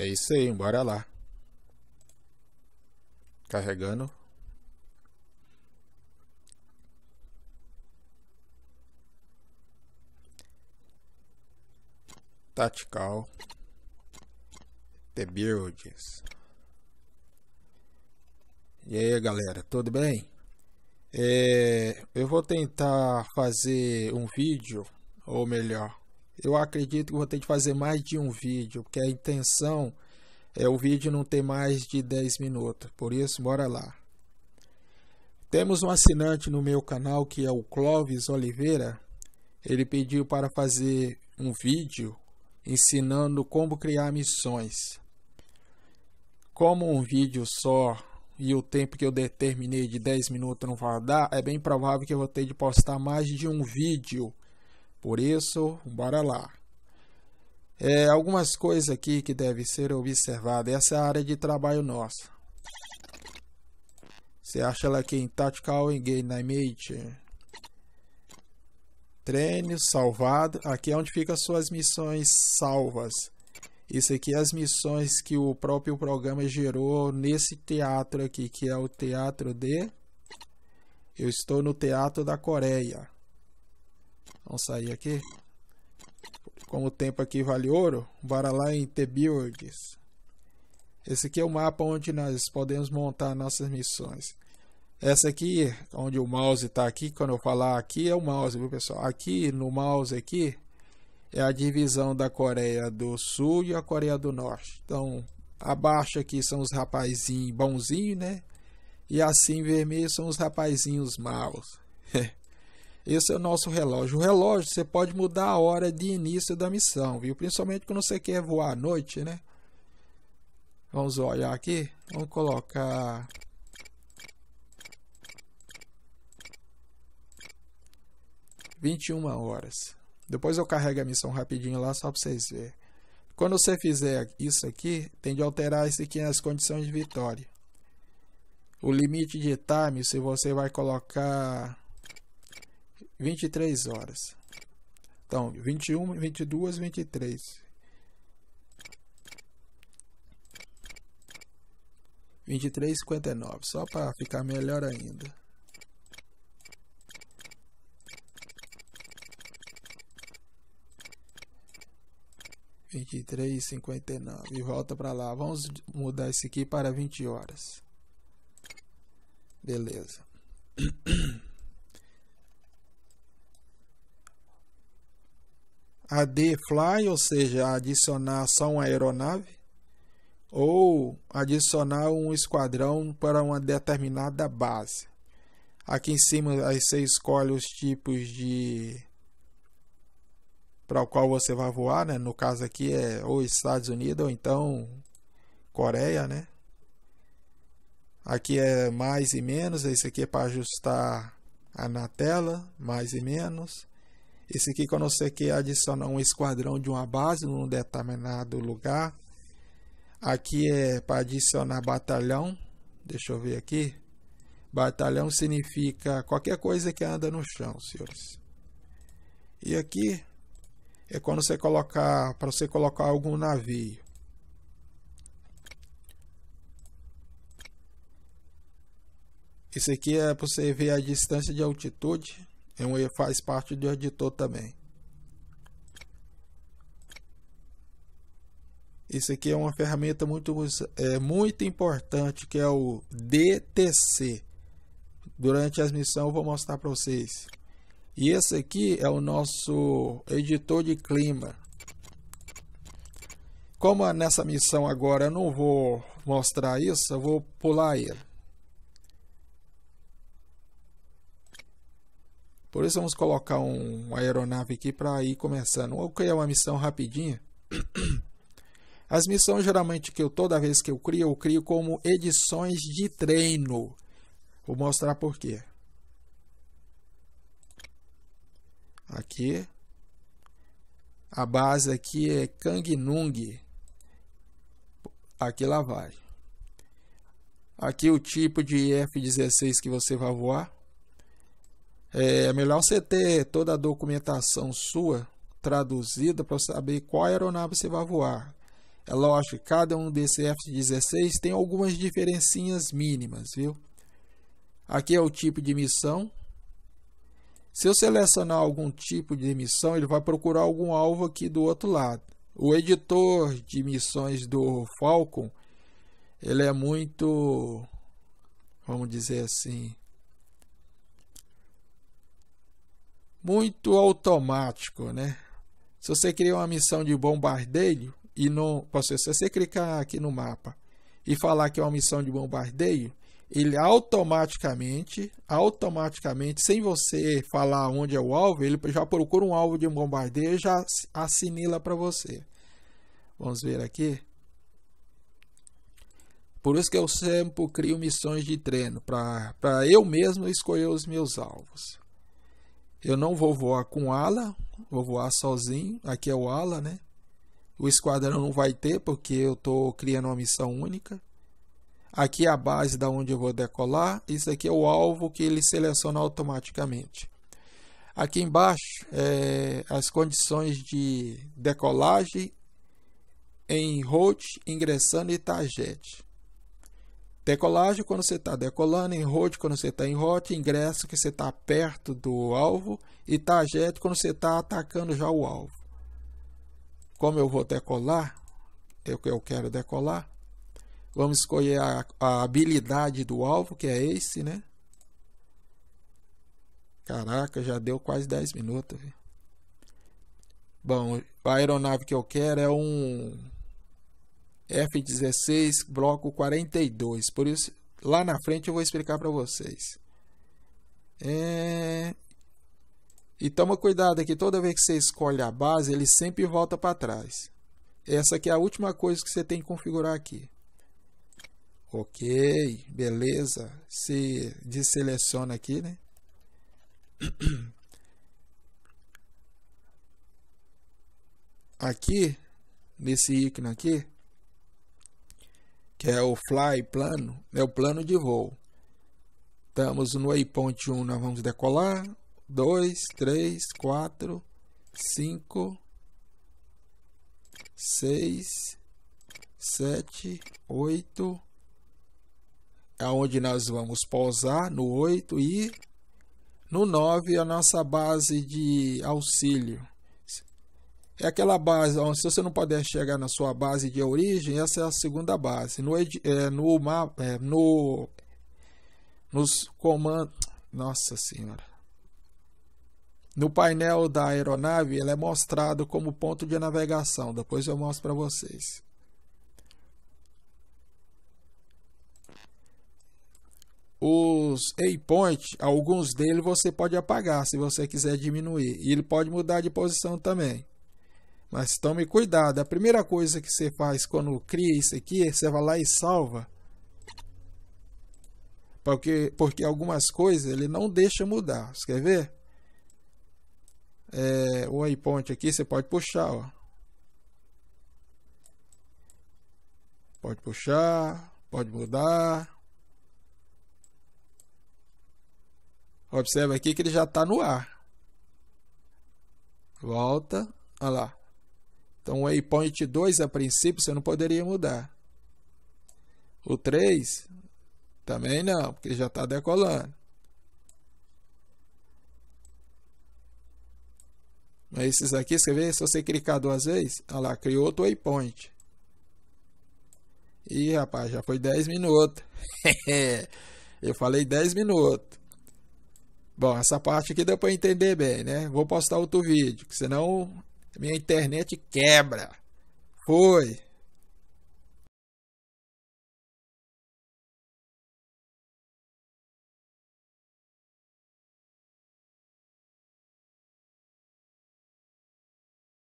É isso aí, bora lá. Carregando. Tactical. The Builds. E aí galera, tudo bem? É, eu vou tentar fazer um vídeo, ou melhor, eu acredito que vou ter de fazer mais de um vídeo, porque a intenção é o vídeo não ter mais de 10 minutos. Por isso, bora lá. Temos um assinante no meu canal que é o Clóvis Oliveira. Ele pediu para fazer um vídeo ensinando como criar missões. Como um vídeo só e o tempo que eu determinei de 10 minutos não vai dar, é bem provável que eu vou ter de postar mais de um vídeo por isso, bora lá. É, algumas coisas aqui que devem ser observadas. Essa é a área de trabalho nossa. Você acha ela aqui em Tactical Engagement. Treino salvado. Aqui é onde ficam suas missões salvas. Isso aqui é as missões que o próprio programa gerou nesse teatro aqui, que é o teatro de... Eu estou no teatro da Coreia. Vamos sair aqui. Como o tempo aqui vale ouro, bora lá em The Builds. Esse aqui é o mapa onde nós podemos montar nossas missões. Essa aqui, onde o mouse está aqui, quando eu falar aqui, é o mouse, viu pessoal? Aqui no mouse aqui é a divisão da Coreia do Sul e a Coreia do Norte. Então, abaixo aqui são os rapazinhos bonzinhos, né? E assim vermelho são os rapazinhos maus. Esse é o nosso relógio. O relógio você pode mudar a hora de início da missão, viu? Principalmente quando você quer voar à noite, né? Vamos olhar aqui. Vamos colocar vinte e uma horas. Depois eu carrego a missão rapidinho lá só para vocês verem. Quando você fizer isso aqui, tem de alterar isso aqui nas condições de vitória. O limite de time, se você vai colocar 23 horas. Então, 21, 22, 23. nove só para ficar melhor ainda. Vinte e três cinquenta e nove e volta para lá. Vamos mudar esse aqui para vinte horas. Beleza. a D-Fly, ou seja, adicionar só uma aeronave, ou adicionar um esquadrão para uma determinada base. Aqui em cima aí você escolhe os tipos de para o qual você vai voar, né? No caso aqui é ou Estados Unidos ou então Coreia, né? Aqui é mais e menos, esse aqui é para ajustar a na tela, mais e menos. Esse aqui, quando você quer é adicionar um esquadrão de uma base num determinado lugar, aqui é para adicionar batalhão. Deixa eu ver aqui. Batalhão significa qualquer coisa que anda no chão, senhores. E aqui é quando você colocar para você colocar algum navio. Esse aqui é para você ver a distância de altitude é um, faz parte do editor também. Isso aqui é uma ferramenta muito, é, muito importante que é o DTC. Durante as missões eu vou mostrar para vocês. E esse aqui é o nosso editor de clima. Como é nessa missão agora eu não vou mostrar isso, eu vou pular ele. Por isso vamos colocar um, uma aeronave aqui para ir começando. Eu que uma missão rapidinha? As missões geralmente que eu toda vez que eu crio, eu crio como edições de treino. Vou mostrar por quê. Aqui a base aqui é Kangnung. Aqui lá vai. Aqui o tipo de F-16 que você vai voar. É melhor você ter toda a documentação sua traduzida para saber qual aeronave você vai voar. É lógico, cada um desse F-16 tem algumas diferencinhas mínimas, viu? Aqui é o tipo de missão. Se eu selecionar algum tipo de missão, ele vai procurar algum alvo aqui do outro lado. O editor de missões do Falcon, ele é muito, vamos dizer assim, muito automático, né? Se você criar uma missão de bombardeio e não, se você clicar aqui no mapa e falar que é uma missão de bombardeio, ele automaticamente, automaticamente, sem você falar onde é o alvo, ele já procura um alvo de bombardeio e já assinila para você. Vamos ver aqui. Por isso que eu sempre crio missões de treino, para eu mesmo escolher os meus alvos. Eu não vou voar com ala, vou voar sozinho. Aqui é o ala, né? O esquadrão não vai ter porque eu estou criando uma missão única. Aqui é a base da onde eu vou decolar. Isso aqui é o alvo que ele seleciona automaticamente. Aqui embaixo é as condições de decolagem em route, ingressando e target. Decolagem quando você está decolando, enrote quando você está em rote, ingresso que você está perto do alvo e target tá quando você está atacando já o alvo. Como eu vou decolar, é eu, eu quero decolar, vamos escolher a, a habilidade do alvo, que é esse, né? Caraca, já deu quase 10 minutos. Bom, a aeronave que eu quero é um F16, bloco 42. Por isso, lá na frente eu vou explicar para vocês. É... E toma cuidado aqui, toda vez que você escolhe a base, ele sempre volta para trás. Essa aqui é a última coisa que você tem que configurar aqui. Ok, beleza. Se deseleciona aqui, né? Aqui, nesse ícone aqui, que é o Fly Plano, é o plano de voo. Estamos no waypoint 1, nós vamos decolar. 2, 3, 4, 5, 6, 7, 8. É onde nós vamos pousar, no 8 e no 9 a nossa base de auxílio é aquela base onde se você não puder chegar na sua base de origem, essa é a segunda base. No, é, no, é, no nos comandos, nossa senhora. No painel da aeronave, ela é mostrado como ponto de navegação. Depois eu mostro para vocês. os waypoint, alguns deles você pode apagar se você quiser diminuir. E ele pode mudar de posição também. Mas tome cuidado. A primeira coisa que você faz quando cria isso aqui, você vai lá e salva. Porque, porque algumas coisas ele não deixa mudar. Você quer ver? É, o waypoint aqui você pode puxar. Ó. Pode puxar, pode mudar. Observa aqui que ele já está no ar. Volta. Olha lá. Então, o waypoint 2, a princípio, você não poderia mudar. O 3, também não, porque já está decolando. Mas esses aqui, você vê, se você clicar duas vezes, olha lá, criou outro waypoint. Ih, rapaz, já foi 10 minutos. Eu falei 10 minutos. Bom, essa parte aqui deu para entender bem, né? Vou postar outro vídeo, senão minha internet quebra. Foi.